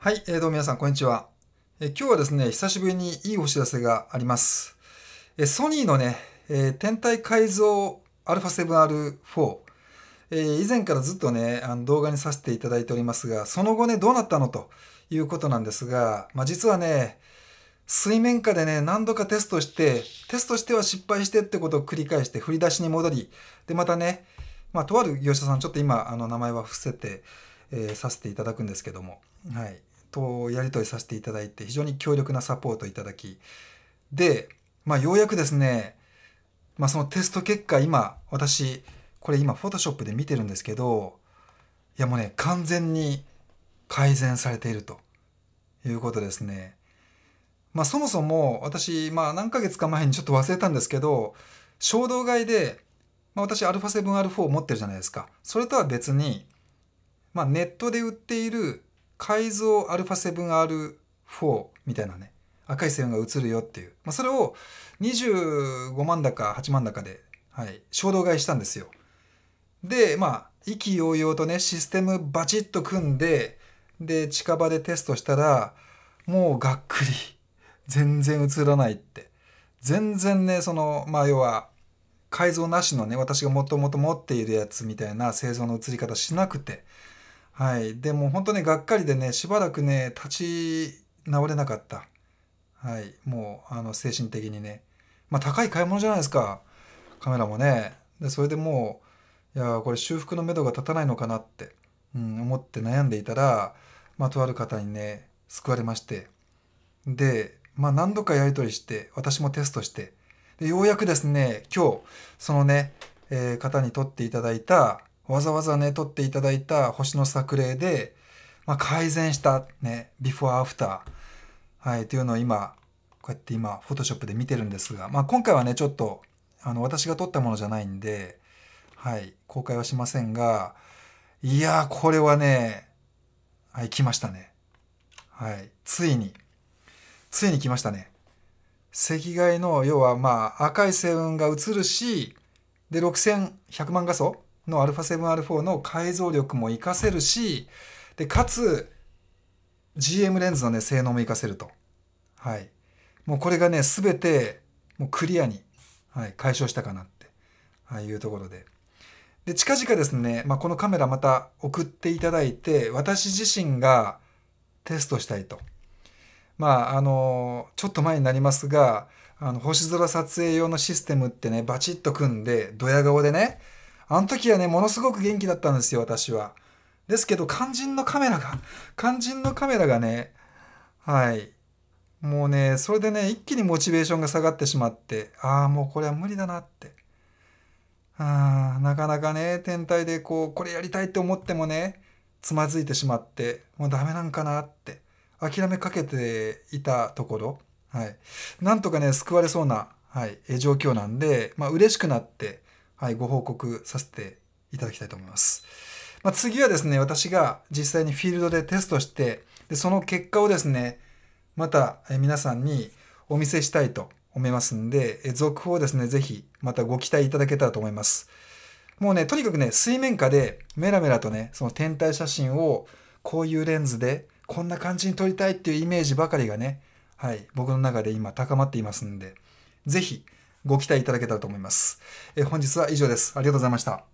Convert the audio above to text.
はい、えー、どうも皆さん、こんにちは。えー、今日はですね、久しぶりにいいお知らせがあります。えー、ソニーのね、えー、天体改造 α7R4、えー、以前からずっとね、あの動画にさせていただいておりますが、その後ね、どうなったのということなんですが、まあ、実はね、水面下でね、何度かテストして、テストしては失敗してってことを繰り返して、振り出しに戻り、で、またね、まあ、とある業者さん、ちょっと今、あの、名前は伏せて、えー、させていただくんですけども、はい、とやり取りさせていただいて非常に強力なサポートいただきで、まあ、ようやくですね、まあ、そのテスト結果今私これ今フォトショップで見てるんですけどいやもうね完全に改善されているということですね。まあ、そもそも私、まあ、何ヶ月か前にちょっと忘れたんですけど衝動買いで、まあ、私 α7R4 持ってるじゃないですかそれとは別にまあ、ネットで売っている改造 α7R4 みたいなね赤い線が映るよっていう、まあ、それを25万だか8万だかで、はい、衝動買いしたんですよでまあ意気揚々とねシステムバチッと組んでで近場でテストしたらもうがっくり全然映らないって全然ねそのまあ要は改造なしのね私がもともと持っているやつみたいな製造の映り方しなくてはい。でも本当ね、がっかりでね、しばらくね、立ち直れなかった。はい。もう、あの、精神的にね。まあ、高い買い物じゃないですか。カメラもね。で、それでもう、いやこれ修復のめどが立たないのかなって、うん、思って悩んでいたら、まあ、とある方にね、救われまして。で、まあ、何度かやり取りして、私もテストして、でようやくですね、今日、そのね、えー、方に撮っていただいた、わざわざね、撮っていただいた星の作例で、まあ、改善した、ね、ビフォーアフター、はい、というのを今、こうやって今、フォトショップで見てるんですが、まあ、今回はね、ちょっと、あの、私が撮ったものじゃないんで、はい、公開はしませんが、いやー、これはね、はい、来ましたね。はい、ついに、ついに来ましたね。赤外の、要はまあ、赤い星雲が映るし、で、6100万画素の α7R4 の解像力も活かせるしでかつ GM レンズの、ね、性能も活かせると、はい、もうこれがね全てもうクリアに、はい、解消したかなって、はい、いうところで。で近々ですね、まあ、このカメラまた送っていただいて私自身がテストしたいと。まああのちょっと前になりますがあの星空撮影用のシステムってねバチッと組んでドヤ顔でねあの時はね、ものすごく元気だったんですよ、私は。ですけど、肝心のカメラが、肝心のカメラがね、はい。もうね、それでね、一気にモチベーションが下がってしまって、ああ、もうこれは無理だなって。ああ、なかなかね、天体でこう、これやりたいって思ってもね、つまずいてしまって、もうダメなんかなって、諦めかけていたところ、はい。なんとかね、救われそうな、はい、状況なんで、まあ嬉しくなって、はい、ご報告させていただきたいと思います。まあ、次はですね、私が実際にフィールドでテストして、でその結果をですね、また皆さんにお見せしたいと思いますんで、続報をですね、ぜひまたご期待いただけたらと思います。もうね、とにかくね、水面下でメラメラとね、その天体写真をこういうレンズでこんな感じに撮りたいっていうイメージばかりがね、はい、僕の中で今高まっていますんで、ぜひご期待いただけたらと思います。え本日は以上です。ありがとうございました。